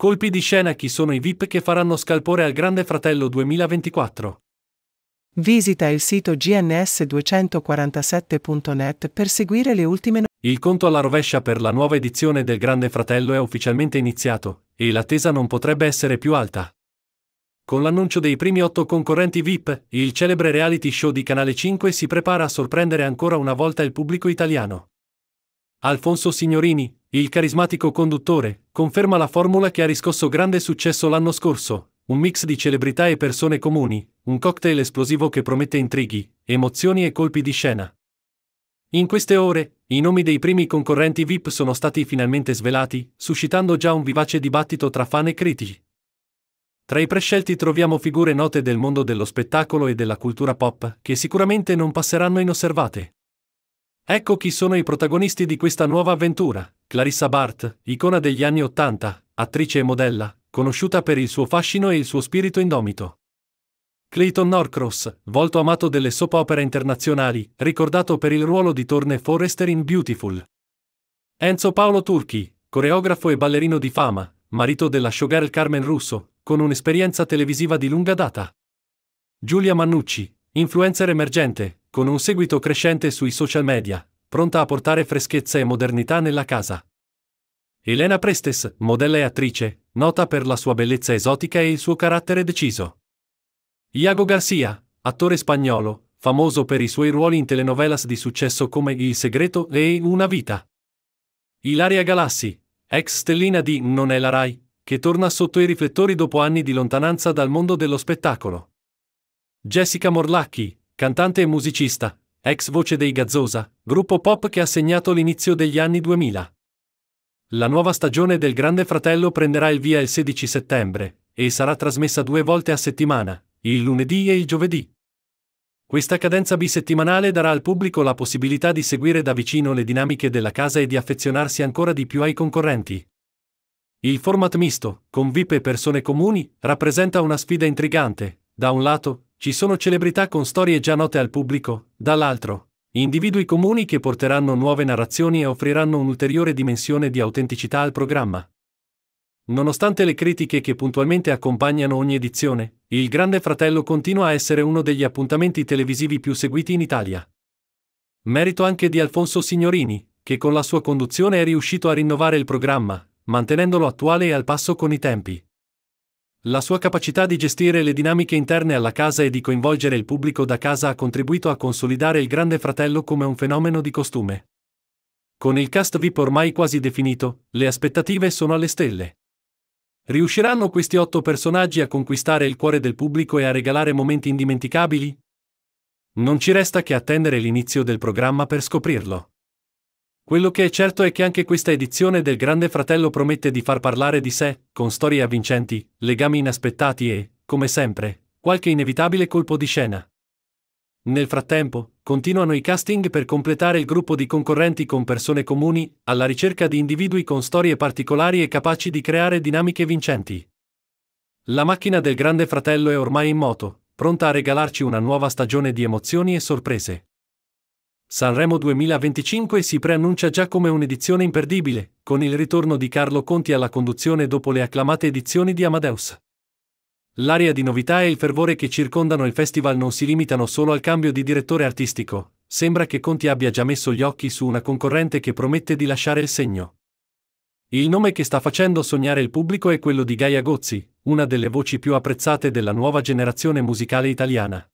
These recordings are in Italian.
Colpi di scena chi sono i VIP che faranno scalpore al Grande Fratello 2024. Visita il sito gns247.net per seguire le ultime notizie. Il conto alla rovescia per la nuova edizione del Grande Fratello è ufficialmente iniziato, e l'attesa non potrebbe essere più alta. Con l'annuncio dei primi otto concorrenti VIP, il celebre reality show di Canale 5 si prepara a sorprendere ancora una volta il pubblico italiano. Alfonso Signorini, il carismatico conduttore conferma la formula che ha riscosso grande successo l'anno scorso, un mix di celebrità e persone comuni, un cocktail esplosivo che promette intrighi, emozioni e colpi di scena. In queste ore, i nomi dei primi concorrenti VIP sono stati finalmente svelati, suscitando già un vivace dibattito tra fan e critici. Tra i prescelti troviamo figure note del mondo dello spettacolo e della cultura pop, che sicuramente non passeranno inosservate. Ecco chi sono i protagonisti di questa nuova avventura. Clarissa Bart, icona degli anni Ottanta, attrice e modella, conosciuta per il suo fascino e il suo spirito indomito. Clayton Norcross, volto amato delle soap opera internazionali, ricordato per il ruolo di Torne Forrester in Beautiful. Enzo Paolo Turchi, coreografo e ballerino di fama, marito della showgirl Carmen Russo, con un'esperienza televisiva di lunga data. Giulia Mannucci, influencer emergente, con un seguito crescente sui social media, pronta a portare freschezza e modernità nella casa. Elena Prestes, modella e attrice, nota per la sua bellezza esotica e il suo carattere deciso. Iago Garcia, attore spagnolo, famoso per i suoi ruoli in telenovelas di successo come Il segreto e Una vita. Ilaria Galassi, ex stellina di Non è la Rai, che torna sotto i riflettori dopo anni di lontananza dal mondo dello spettacolo. Jessica Morlacchi, cantante e musicista, ex voce dei Gazzosa, gruppo pop che ha segnato l'inizio degli anni 2000. La nuova stagione del Grande Fratello prenderà il via il 16 settembre e sarà trasmessa due volte a settimana, il lunedì e il giovedì. Questa cadenza bisettimanale darà al pubblico la possibilità di seguire da vicino le dinamiche della casa e di affezionarsi ancora di più ai concorrenti. Il format misto, con VIP e persone comuni, rappresenta una sfida intrigante. Da un lato, ci sono celebrità con storie già note al pubblico, dall'altro, Individui comuni che porteranno nuove narrazioni e offriranno un'ulteriore dimensione di autenticità al programma. Nonostante le critiche che puntualmente accompagnano ogni edizione, Il Grande Fratello continua a essere uno degli appuntamenti televisivi più seguiti in Italia. Merito anche di Alfonso Signorini, che con la sua conduzione è riuscito a rinnovare il programma, mantenendolo attuale e al passo con i tempi. La sua capacità di gestire le dinamiche interne alla casa e di coinvolgere il pubblico da casa ha contribuito a consolidare il Grande Fratello come un fenomeno di costume. Con il cast VIP ormai quasi definito, le aspettative sono alle stelle. Riusciranno questi otto personaggi a conquistare il cuore del pubblico e a regalare momenti indimenticabili? Non ci resta che attendere l'inizio del programma per scoprirlo. Quello che è certo è che anche questa edizione del Grande Fratello promette di far parlare di sé, con storie avvincenti, legami inaspettati e, come sempre, qualche inevitabile colpo di scena. Nel frattempo, continuano i casting per completare il gruppo di concorrenti con persone comuni, alla ricerca di individui con storie particolari e capaci di creare dinamiche vincenti. La macchina del Grande Fratello è ormai in moto, pronta a regalarci una nuova stagione di emozioni e sorprese. Sanremo 2025 si preannuncia già come un'edizione imperdibile, con il ritorno di Carlo Conti alla conduzione dopo le acclamate edizioni di Amadeus. L'aria di novità e il fervore che circondano il festival non si limitano solo al cambio di direttore artistico, sembra che Conti abbia già messo gli occhi su una concorrente che promette di lasciare il segno. Il nome che sta facendo sognare il pubblico è quello di Gaia Gozzi, una delle voci più apprezzate della nuova generazione musicale italiana.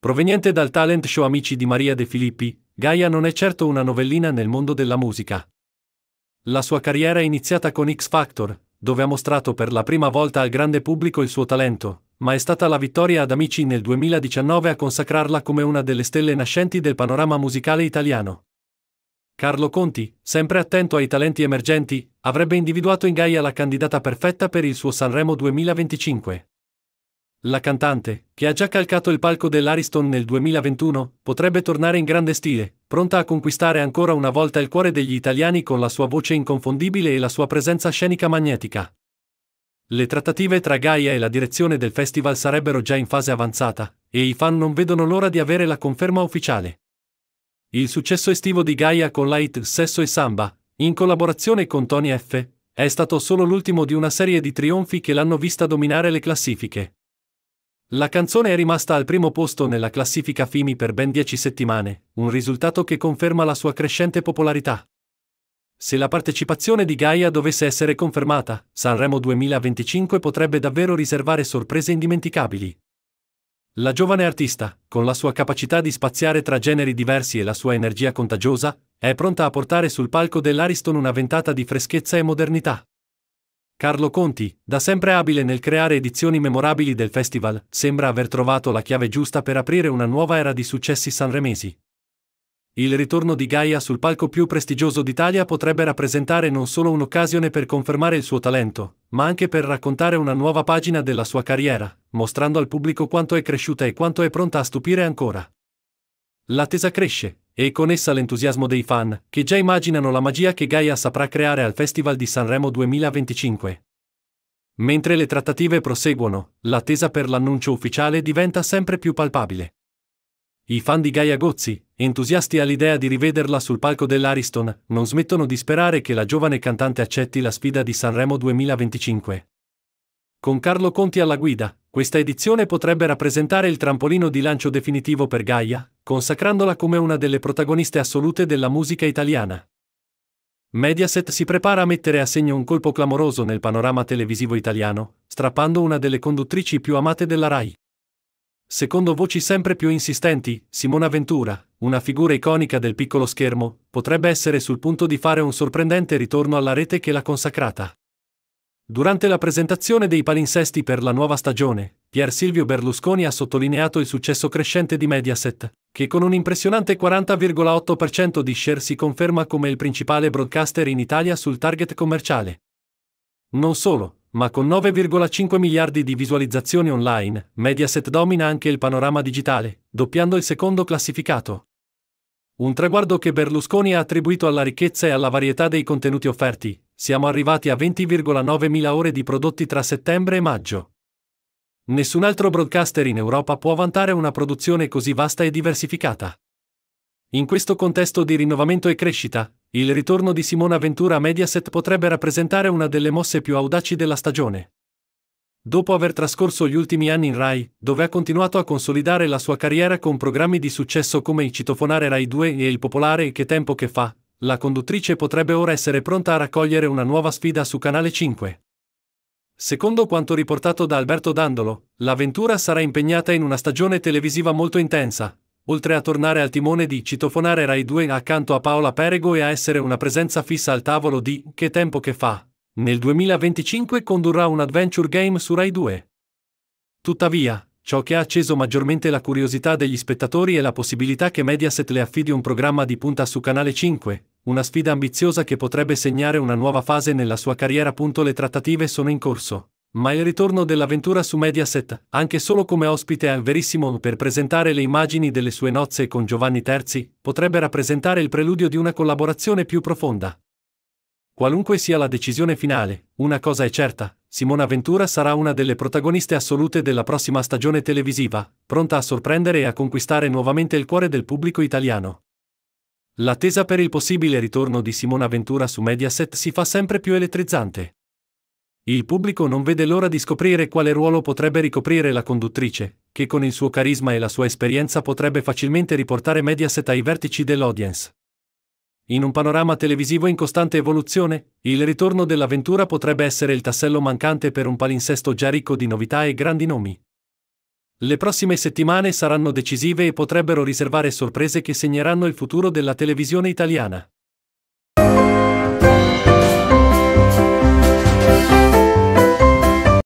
Proveniente dal talent show Amici di Maria De Filippi, Gaia non è certo una novellina nel mondo della musica. La sua carriera è iniziata con X Factor, dove ha mostrato per la prima volta al grande pubblico il suo talento, ma è stata la vittoria ad Amici nel 2019 a consacrarla come una delle stelle nascenti del panorama musicale italiano. Carlo Conti, sempre attento ai talenti emergenti, avrebbe individuato in Gaia la candidata perfetta per il suo Sanremo 2025. La cantante, che ha già calcato il palco dell'Ariston nel 2021, potrebbe tornare in grande stile, pronta a conquistare ancora una volta il cuore degli italiani con la sua voce inconfondibile e la sua presenza scenica magnetica. Le trattative tra Gaia e la direzione del festival sarebbero già in fase avanzata, e i fan non vedono l'ora di avere la conferma ufficiale. Il successo estivo di Gaia con Light, Sesso e Samba, in collaborazione con Tony F., è stato solo l'ultimo di una serie di trionfi che l'hanno vista dominare le classifiche. La canzone è rimasta al primo posto nella classifica Fimi per ben 10 settimane, un risultato che conferma la sua crescente popolarità. Se la partecipazione di Gaia dovesse essere confermata, Sanremo 2025 potrebbe davvero riservare sorprese indimenticabili. La giovane artista, con la sua capacità di spaziare tra generi diversi e la sua energia contagiosa, è pronta a portare sul palco dell'Ariston una ventata di freschezza e modernità. Carlo Conti, da sempre abile nel creare edizioni memorabili del festival, sembra aver trovato la chiave giusta per aprire una nuova era di successi sanremesi. Il ritorno di Gaia sul palco più prestigioso d'Italia potrebbe rappresentare non solo un'occasione per confermare il suo talento, ma anche per raccontare una nuova pagina della sua carriera, mostrando al pubblico quanto è cresciuta e quanto è pronta a stupire ancora. L'attesa cresce, e con essa l'entusiasmo dei fan, che già immaginano la magia che Gaia saprà creare al Festival di Sanremo 2025. Mentre le trattative proseguono, l'attesa per l'annuncio ufficiale diventa sempre più palpabile. I fan di Gaia Gozzi, entusiasti all'idea di rivederla sul palco dell'Ariston, non smettono di sperare che la giovane cantante accetti la sfida di Sanremo 2025. Con Carlo Conti alla guida, questa edizione potrebbe rappresentare il trampolino di lancio definitivo per Gaia, consacrandola come una delle protagoniste assolute della musica italiana. Mediaset si prepara a mettere a segno un colpo clamoroso nel panorama televisivo italiano, strappando una delle conduttrici più amate della RAI. Secondo voci sempre più insistenti, Simona Ventura, una figura iconica del piccolo schermo, potrebbe essere sul punto di fare un sorprendente ritorno alla rete che l'ha consacrata. Durante la presentazione dei palinsesti per la nuova stagione, Pier Silvio Berlusconi ha sottolineato il successo crescente di Mediaset, che con un impressionante 40,8% di share si conferma come il principale broadcaster in Italia sul target commerciale. Non solo, ma con 9,5 miliardi di visualizzazioni online, Mediaset domina anche il panorama digitale, doppiando il secondo classificato. Un traguardo che Berlusconi ha attribuito alla ricchezza e alla varietà dei contenuti offerti, siamo arrivati a 20,9 mila ore di prodotti tra settembre e maggio. Nessun altro broadcaster in Europa può vantare una produzione così vasta e diversificata. In questo contesto di rinnovamento e crescita, il ritorno di Simona Ventura a Mediaset potrebbe rappresentare una delle mosse più audaci della stagione. Dopo aver trascorso gli ultimi anni in Rai, dove ha continuato a consolidare la sua carriera con programmi di successo come il citofonare Rai 2 e il popolare Che tempo che fa, la conduttrice potrebbe ora essere pronta a raccogliere una nuova sfida su Canale 5. Secondo quanto riportato da Alberto Dandolo, l'avventura sarà impegnata in una stagione televisiva molto intensa, oltre a tornare al timone di citofonare Rai 2 accanto a Paola Perego e a essere una presenza fissa al tavolo di Che tempo che fa. Nel 2025 condurrà un adventure game su Rai 2. Tuttavia, Ciò che ha acceso maggiormente la curiosità degli spettatori è la possibilità che Mediaset le affidi un programma di punta su Canale 5, una sfida ambiziosa che potrebbe segnare una nuova fase nella sua carriera. Le trattative sono in corso. Ma il ritorno dell'avventura su Mediaset, anche solo come ospite al Verissimo per presentare le immagini delle sue nozze con Giovanni Terzi, potrebbe rappresentare il preludio di una collaborazione più profonda. Qualunque sia la decisione finale, una cosa è certa, Simona Ventura sarà una delle protagoniste assolute della prossima stagione televisiva, pronta a sorprendere e a conquistare nuovamente il cuore del pubblico italiano. L'attesa per il possibile ritorno di Simona Ventura su Mediaset si fa sempre più elettrizzante. Il pubblico non vede l'ora di scoprire quale ruolo potrebbe ricoprire la conduttrice, che con il suo carisma e la sua esperienza potrebbe facilmente riportare Mediaset ai vertici dell'audience. In un panorama televisivo in costante evoluzione, il ritorno dell'avventura potrebbe essere il tassello mancante per un palinsesto già ricco di novità e grandi nomi. Le prossime settimane saranno decisive e potrebbero riservare sorprese che segneranno il futuro della televisione italiana.